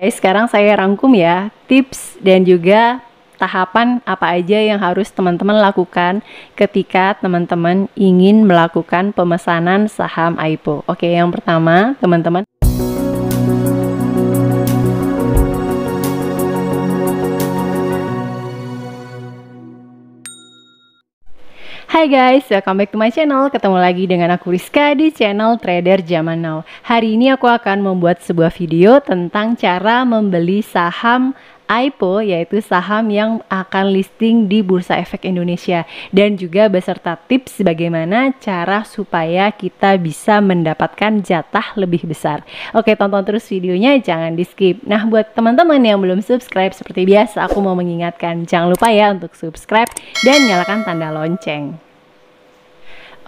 guys, sekarang saya rangkum ya tips dan juga tahapan apa aja yang harus teman-teman lakukan ketika teman-teman ingin melakukan pemesanan saham IPO. Oke, yang pertama, teman-teman Hai guys, welcome back to my channel. Ketemu lagi dengan aku Rizka di channel Trader Zaman Now. Hari ini aku akan membuat sebuah video tentang cara membeli saham IPO yaitu saham yang akan listing di Bursa Efek Indonesia dan juga beserta tips bagaimana cara supaya kita bisa mendapatkan jatah lebih besar. Oke, tonton terus videonya jangan di-skip. Nah, buat teman-teman yang belum subscribe seperti biasa aku mau mengingatkan jangan lupa ya untuk subscribe dan nyalakan tanda lonceng.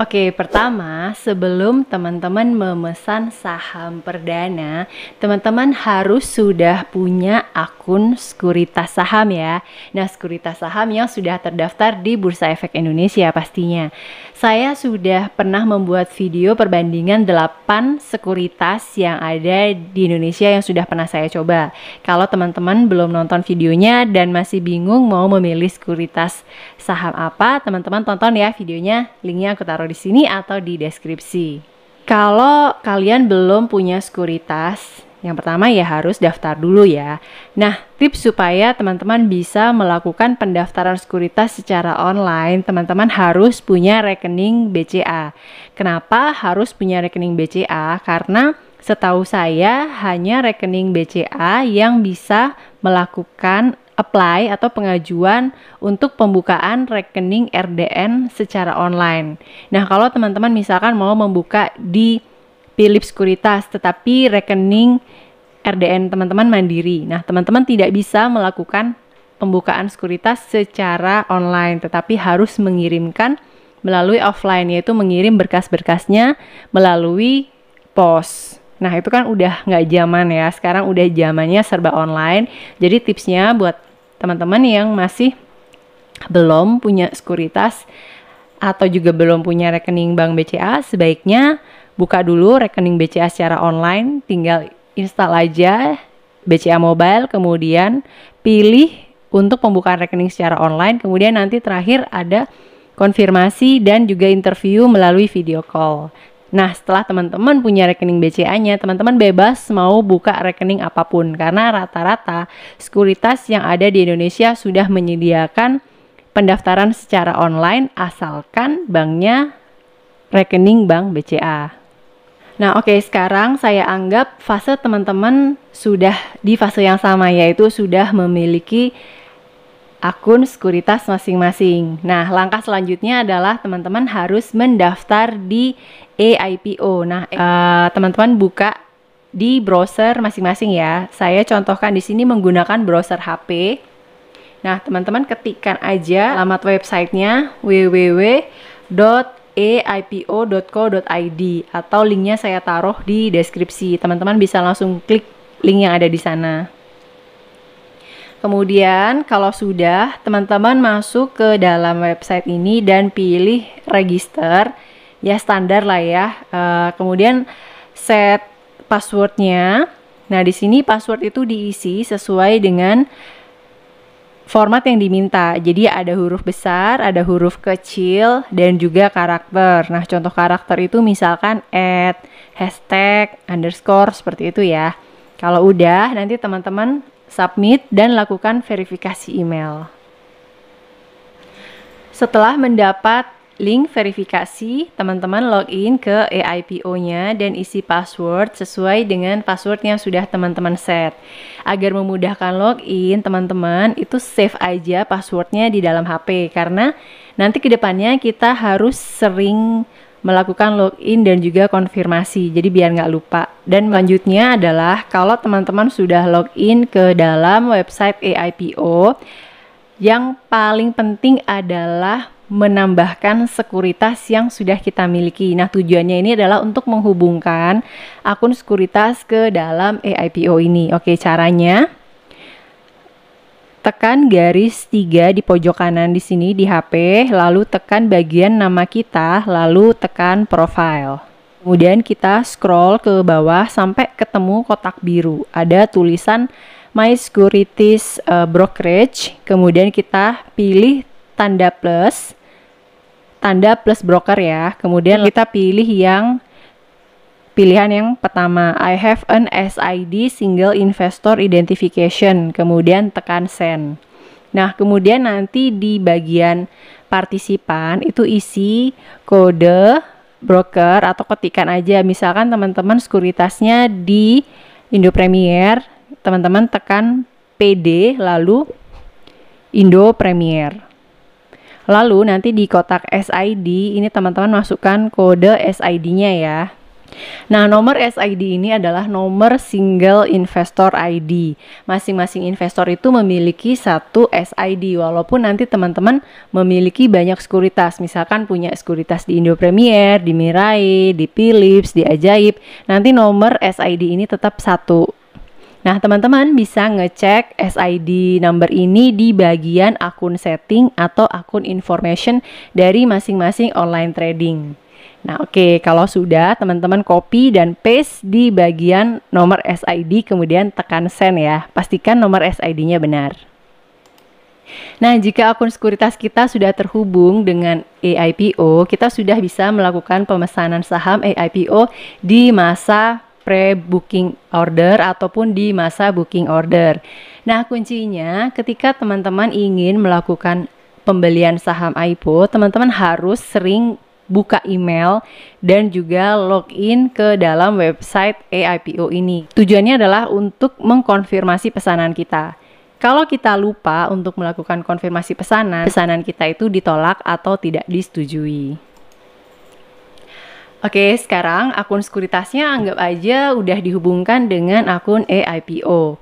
Oke, pertama, sebelum teman-teman memesan saham perdana, teman-teman harus sudah punya akun sekuritas saham ya. Nah, sekuritas saham yang sudah terdaftar di Bursa Efek Indonesia pastinya. Saya sudah pernah membuat video perbandingan 8 sekuritas yang ada di Indonesia yang sudah pernah saya coba. Kalau teman-teman belum nonton videonya dan masih bingung mau memilih sekuritas saham apa, teman-teman tonton ya videonya, linknya aku taruh taruh di sini atau di deskripsi. Kalau kalian belum punya sekuritas, yang pertama ya harus daftar dulu ya. Nah, tips supaya teman-teman bisa melakukan pendaftaran sekuritas secara online, teman-teman harus punya rekening BCA. Kenapa harus punya rekening BCA? Karena setahu saya hanya rekening BCA yang bisa melakukan apply atau pengajuan untuk pembukaan rekening RDN secara online. Nah, kalau teman-teman misalkan mau membuka di Philips Sekuritas tetapi rekening RDN teman-teman mandiri. Nah, teman-teman tidak bisa melakukan pembukaan sekuritas secara online tetapi harus mengirimkan melalui offline yaitu mengirim berkas-berkasnya melalui pos. Nah, itu kan udah nggak zaman ya. Sekarang udah zamannya serba online. Jadi tipsnya buat teman-teman yang masih belum punya sekuritas atau juga belum punya rekening bank BCA, sebaiknya buka dulu rekening BCA secara online, tinggal install aja BCA Mobile, kemudian pilih untuk pembukaan rekening secara online, kemudian nanti terakhir ada konfirmasi dan juga interview melalui video call. Nah, setelah teman-teman punya rekening BCA-nya, teman-teman bebas mau buka rekening apapun karena rata-rata sekuritas yang ada di Indonesia sudah menyediakan pendaftaran secara online asalkan banknya rekening bank BCA. Nah, oke, okay, sekarang saya anggap fase teman-teman sudah di fase yang sama, yaitu sudah memiliki akun sekuritas masing-masing. Nah, langkah selanjutnya adalah teman-teman harus mendaftar di AIPO. Nah, teman eh, teman-teman buka di browser masing-masing ya. Saya contohkan di sini menggunakan browser HP. Nah, teman-teman ketikkan aja alamat websitenya www.eipo.co.id atau linknya saya taruh di deskripsi. Teman-teman bisa langsung klik link yang ada di sana. Kemudian kalau sudah, teman-teman masuk ke dalam website ini dan pilih register. Ya standar lah ya. Uh, kemudian set passwordnya. Nah di sini password itu diisi sesuai dengan format yang diminta. Jadi ada huruf besar, ada huruf kecil, dan juga karakter. Nah, contoh karakter itu misalkan at, hashtag, underscore, seperti itu ya. Kalau udah, nanti teman-teman submit, dan lakukan verifikasi email. Setelah mendapat link verifikasi, teman-teman login ke AIPO-nya dan isi password sesuai dengan password yang sudah teman-teman set. Agar memudahkan login, teman-teman itu save aja passwordnya di dalam HP karena nanti kedepannya kita harus sering melakukan login dan juga konfirmasi. Jadi biar nggak lupa. Dan selanjutnya adalah kalau teman-teman sudah login ke dalam website AIPO, yang paling penting adalah menambahkan sekuritas yang sudah kita miliki. Nah, tujuannya ini adalah untuk menghubungkan akun sekuritas ke dalam AIPO ini. Oke, caranya tekan garis 3 di pojok kanan di sini di HP, lalu tekan bagian nama kita, lalu tekan profile. Kemudian kita scroll ke bawah sampai ketemu kotak biru. Ada tulisan My Securities eh, Brokerage. Kemudian kita pilih tanda plus, tanda plus broker ya. Kemudian kita pilih yang Pilihan yang pertama, I have an SID Single Investor Identification, kemudian tekan send. Nah, kemudian nanti di bagian partisipan itu isi kode broker atau ketikan aja. Misalkan teman-teman sekuritasnya di Indo Premier, teman-teman tekan PD lalu Indo Premier. Lalu nanti di kotak SID ini teman-teman masukkan kode SID-nya ya. Nah, nomor SID ini adalah nomor single investor ID. Masing-masing investor itu memiliki satu SID, walaupun nanti teman-teman memiliki banyak sekuritas. Misalkan punya sekuritas di Indo Premier, di Mirai, di Philips, di Ajaib. Nanti nomor SID ini tetap satu. Nah, teman-teman bisa ngecek SID number ini di bagian akun setting atau akun information dari masing-masing online trading. Nah, oke, okay, kalau sudah teman-teman copy dan paste di bagian nomor SID kemudian tekan send ya. Pastikan nomor SID-nya benar. Nah, jika akun sekuritas kita sudah terhubung dengan AIPO, kita sudah bisa melakukan pemesanan saham AIPO di masa pre-booking order ataupun di masa booking order. Nah, kuncinya ketika teman-teman ingin melakukan pembelian saham IPO, teman-teman harus sering buka email dan juga login ke dalam website AIPO ini. Tujuannya adalah untuk mengkonfirmasi pesanan kita. Kalau kita lupa untuk melakukan konfirmasi pesanan, pesanan kita itu ditolak atau tidak disetujui. Oke, sekarang akun sekuritasnya anggap aja udah dihubungkan dengan akun AIPO.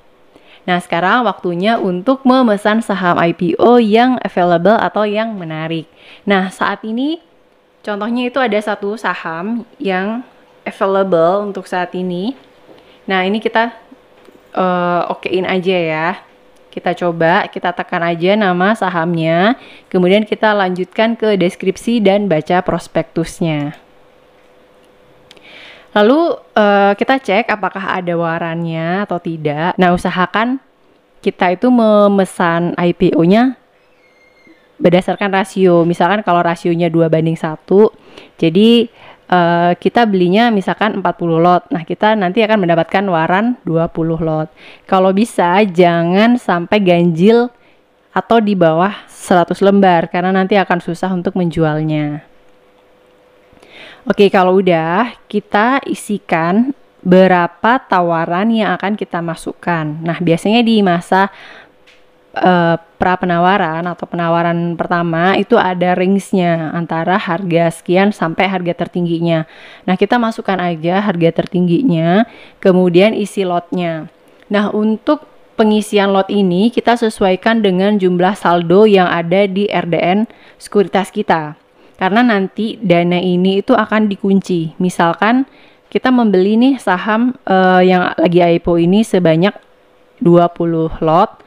Nah, sekarang waktunya untuk memesan saham IPO yang available atau yang menarik. Nah, saat ini Contohnya itu ada satu saham yang available untuk saat ini. Nah, ini kita uh, okein aja ya. Kita coba, kita tekan aja nama sahamnya. Kemudian kita lanjutkan ke deskripsi dan baca prospektusnya. Lalu uh, kita cek apakah ada warannya atau tidak. Nah, usahakan kita itu memesan IPO-nya berdasarkan rasio. Misalkan kalau rasionya dua banding satu jadi uh, kita belinya misalkan 40 lot. Nah, kita nanti akan mendapatkan waran 20 lot. Kalau bisa jangan sampai ganjil atau di bawah 100 lembar karena nanti akan susah untuk menjualnya. Oke, kalau udah kita isikan berapa tawaran yang akan kita masukkan. Nah, biasanya di masa uh, eh, pra penawaran atau penawaran pertama itu ada ringsnya antara harga sekian sampai harga tertingginya. Nah, kita masukkan aja harga tertingginya, kemudian isi lotnya. Nah, untuk pengisian lot ini kita sesuaikan dengan jumlah saldo yang ada di RDN sekuritas kita. Karena nanti dana ini itu akan dikunci. Misalkan kita membeli nih saham uh, yang lagi IPO ini sebanyak 20 lot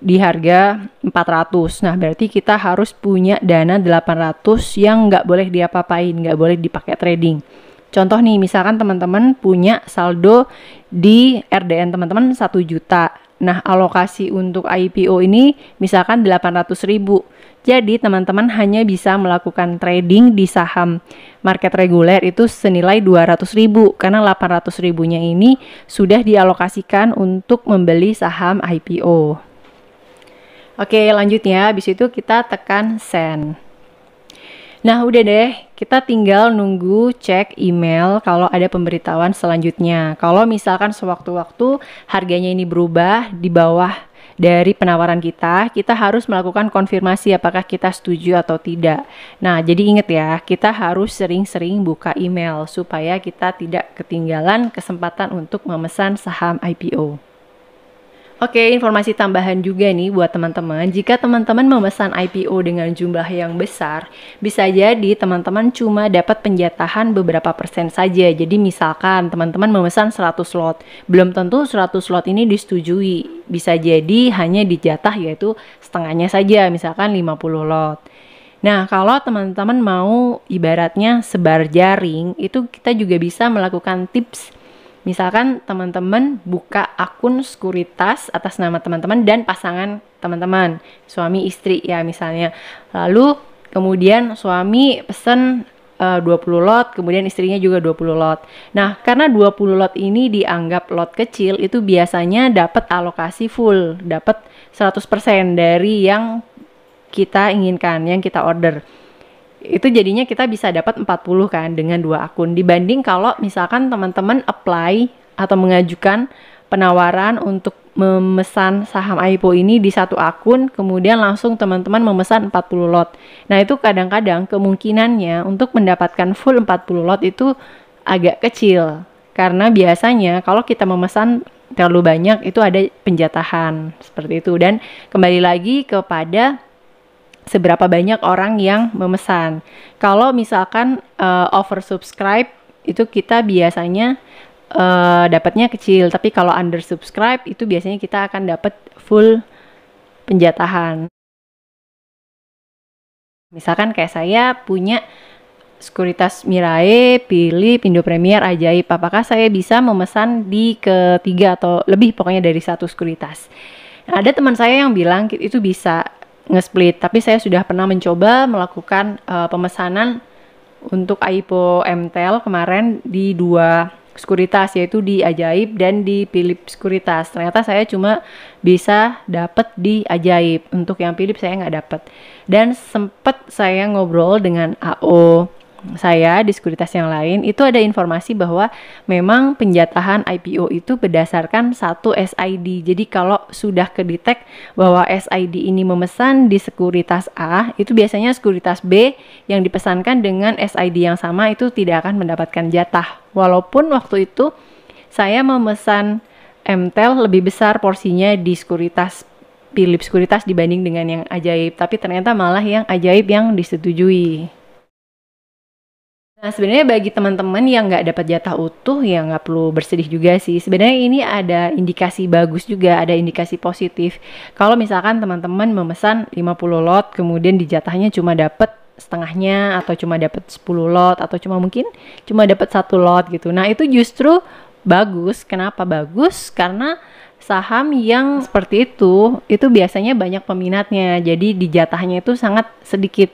di harga 400. Nah, berarti kita harus punya dana 800 yang nggak boleh diapa-apain, nggak boleh dipakai trading. Contoh nih, misalkan teman-teman punya saldo di RDN teman-teman 1 juta. Nah, alokasi untuk IPO ini misalkan 800 ribu. Jadi, teman-teman hanya bisa melakukan trading di saham market reguler itu senilai 200 ribu karena 800 ribunya ini sudah dialokasikan untuk membeli saham IPO. Oke, lanjutnya habis itu kita tekan send. Nah, udah deh, kita tinggal nunggu cek email kalau ada pemberitahuan selanjutnya. Kalau misalkan sewaktu-waktu harganya ini berubah di bawah dari penawaran kita, kita harus melakukan konfirmasi apakah kita setuju atau tidak. Nah, jadi inget ya, kita harus sering-sering buka email supaya kita tidak ketinggalan kesempatan untuk memesan saham IPO. Oke, informasi tambahan juga nih buat teman-teman. Jika teman-teman memesan IPO dengan jumlah yang besar, bisa jadi teman-teman cuma dapat penjatahan beberapa persen saja. Jadi misalkan teman-teman memesan 100 lot, belum tentu 100 lot ini disetujui. Bisa jadi hanya dijatah yaitu setengahnya saja, misalkan 50 lot. Nah, kalau teman-teman mau ibaratnya sebar jaring, itu kita juga bisa melakukan tips Misalkan teman-teman buka akun sekuritas atas nama teman-teman dan pasangan teman-teman, suami istri ya misalnya. Lalu kemudian suami pesen eh, uh, 20 lot, kemudian istrinya juga 20 lot. Nah, karena 20 lot ini dianggap lot kecil, itu biasanya dapat alokasi full, dapat 100% dari yang kita inginkan, yang kita order itu jadinya kita bisa dapat 40 kan dengan dua akun dibanding kalau misalkan teman-teman apply atau mengajukan penawaran untuk memesan saham IPO ini di satu akun kemudian langsung teman-teman memesan 40 lot. Nah, itu kadang-kadang kemungkinannya untuk mendapatkan full 40 lot itu agak kecil karena biasanya kalau kita memesan terlalu banyak itu ada penjatahan seperti itu dan kembali lagi kepada seberapa banyak orang yang memesan. Kalau misalkan uh, oversubscribe itu kita biasanya uh, dapatnya kecil, tapi kalau undersubscribe itu biasanya kita akan dapat full penjatahan. Misalkan kayak saya punya Sekuritas Mirae, pilih Indo Premier Ajaib. Apakah saya bisa memesan di ketiga atau lebih pokoknya dari satu sekuritas? ada teman saya yang bilang itu bisa nge-split. Tapi saya sudah pernah mencoba melakukan uh, pemesanan untuk Aipo MTEL kemarin di dua sekuritas yaitu di Ajaib dan di Philip Sekuritas. Ternyata saya cuma bisa dapat di Ajaib. Untuk yang Philip saya nggak dapat. Dan sempat saya ngobrol dengan AO saya, di sekuritas yang lain, itu ada informasi bahwa memang penjatahan IPO itu berdasarkan satu SID. Jadi kalau sudah kedetek bahwa SID ini memesan di sekuritas A, itu biasanya sekuritas B yang dipesankan dengan SID yang sama itu tidak akan mendapatkan jatah. Walaupun waktu itu saya memesan MTEL lebih besar porsinya di sekuritas pilih sekuritas dibanding dengan yang ajaib, tapi ternyata malah yang ajaib yang disetujui. Nah sebenarnya bagi teman-teman yang nggak dapat jatah utuh ya nggak perlu bersedih juga sih. Sebenarnya ini ada indikasi bagus juga, ada indikasi positif. Kalau misalkan teman-teman memesan 50 lot kemudian di jatahnya cuma dapat setengahnya atau cuma dapat 10 lot atau cuma mungkin cuma dapat satu lot gitu. Nah itu justru bagus. Kenapa bagus? Karena saham yang seperti itu itu biasanya banyak peminatnya. Jadi di jatahnya itu sangat sedikit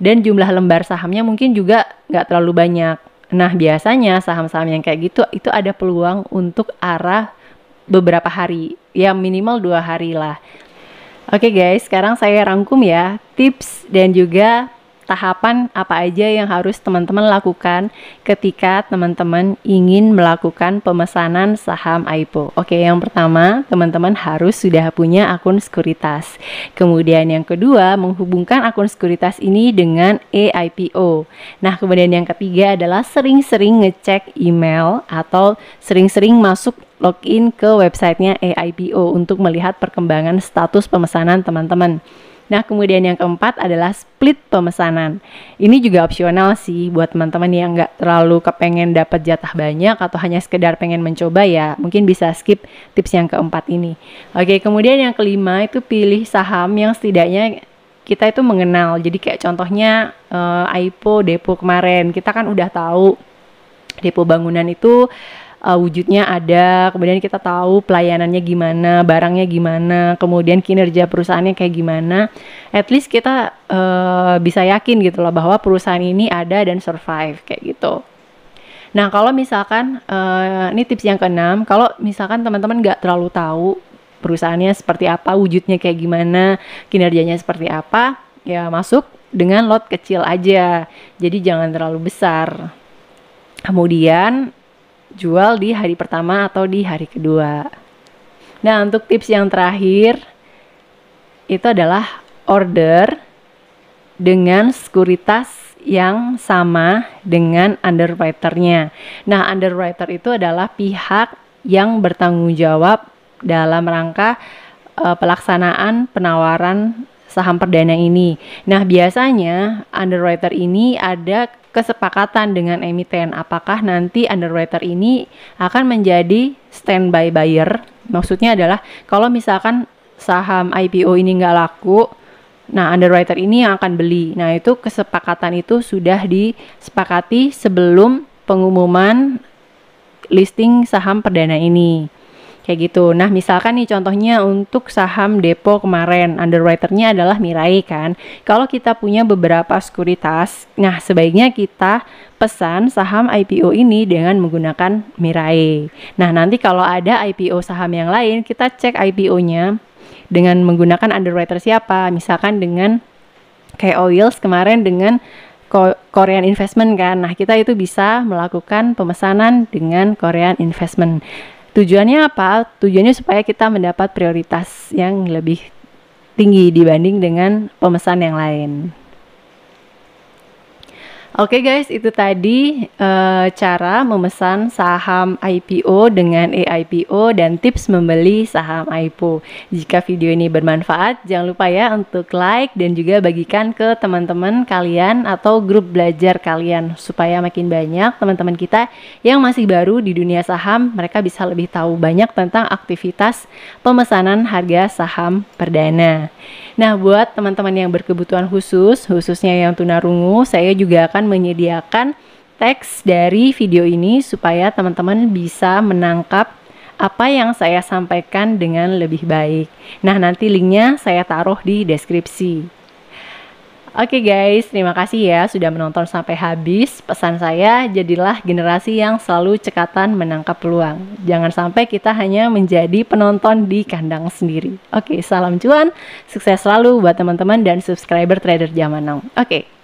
dan jumlah lembar sahamnya mungkin juga nggak terlalu banyak. Nah, biasanya saham-saham yang kayak gitu itu ada peluang untuk arah beberapa hari, ya minimal dua hari lah. Oke okay guys, sekarang saya rangkum ya tips dan juga tahapan apa aja yang harus teman-teman lakukan ketika teman-teman ingin melakukan pemesanan saham IPO. Oke, yang pertama, teman-teman harus sudah punya akun sekuritas. Kemudian yang kedua, menghubungkan akun sekuritas ini dengan EIPO. Nah, kemudian yang ketiga adalah sering-sering ngecek email atau sering-sering masuk login ke websitenya EIPO untuk melihat perkembangan status pemesanan teman-teman. Nah, kemudian yang keempat adalah split pemesanan. Ini juga opsional sih buat teman-teman yang nggak terlalu kepengen dapat jatah banyak atau hanya sekedar pengen mencoba ya, mungkin bisa skip tips yang keempat ini. Oke, kemudian yang kelima itu pilih saham yang setidaknya kita itu mengenal. Jadi kayak contohnya uh, eh, IPO, Depo kemarin, kita kan udah tahu Depo bangunan itu uh, wujudnya ada, kemudian kita tahu pelayanannya gimana, barangnya gimana, kemudian kinerja perusahaannya kayak gimana. At least kita uh, bisa yakin gitu loh bahwa perusahaan ini ada dan survive kayak gitu. Nah, kalau misalkan uh, ini tips yang keenam, kalau misalkan teman-teman nggak terlalu tahu perusahaannya seperti apa, wujudnya kayak gimana, kinerjanya seperti apa, ya masuk dengan lot kecil aja. Jadi jangan terlalu besar. Kemudian jual di hari pertama atau di hari kedua. Nah, untuk tips yang terakhir itu adalah order dengan sekuritas yang sama dengan underwriternya. Nah, underwriter itu adalah pihak yang bertanggung jawab dalam rangka uh, pelaksanaan penawaran saham perdana ini. Nah, biasanya underwriter ini ada kesepakatan dengan emiten apakah nanti underwriter ini akan menjadi standby buyer. Maksudnya adalah kalau misalkan saham IPO ini nggak laku, nah underwriter ini yang akan beli. Nah, itu kesepakatan itu sudah disepakati sebelum pengumuman listing saham perdana ini kayak gitu. Nah, misalkan nih contohnya untuk saham Depo kemarin, underwriternya adalah Mirai kan. Kalau kita punya beberapa sekuritas, nah sebaiknya kita pesan saham IPO ini dengan menggunakan Mirai. Nah, nanti kalau ada IPO saham yang lain, kita cek IPO-nya dengan menggunakan underwriter siapa. Misalkan dengan kayak Oils kemarin dengan Korean Investment kan. Nah, kita itu bisa melakukan pemesanan dengan Korean Investment. Tujuannya apa? Tujuannya supaya kita mendapat prioritas yang lebih tinggi dibanding dengan pemesan yang lain. Oke okay guys, itu tadi uh, cara memesan saham IPO dengan AIPO dan tips membeli saham IPO. Jika video ini bermanfaat, jangan lupa ya untuk like dan juga bagikan ke teman-teman kalian atau grup belajar kalian supaya makin banyak teman-teman kita yang masih baru di dunia saham, mereka bisa lebih tahu banyak tentang aktivitas pemesanan harga saham perdana. Nah, buat teman-teman yang berkebutuhan khusus, khususnya yang tunarungu, saya juga akan akan menyediakan teks dari video ini supaya teman-teman bisa menangkap apa yang saya sampaikan dengan lebih baik. Nah, nanti linknya saya taruh di deskripsi. Oke okay guys, terima kasih ya sudah menonton sampai habis. Pesan saya, jadilah generasi yang selalu cekatan menangkap peluang. Jangan sampai kita hanya menjadi penonton di kandang sendiri. Oke, okay, salam cuan, sukses selalu buat teman-teman dan subscriber trader zaman now. Oke. Okay.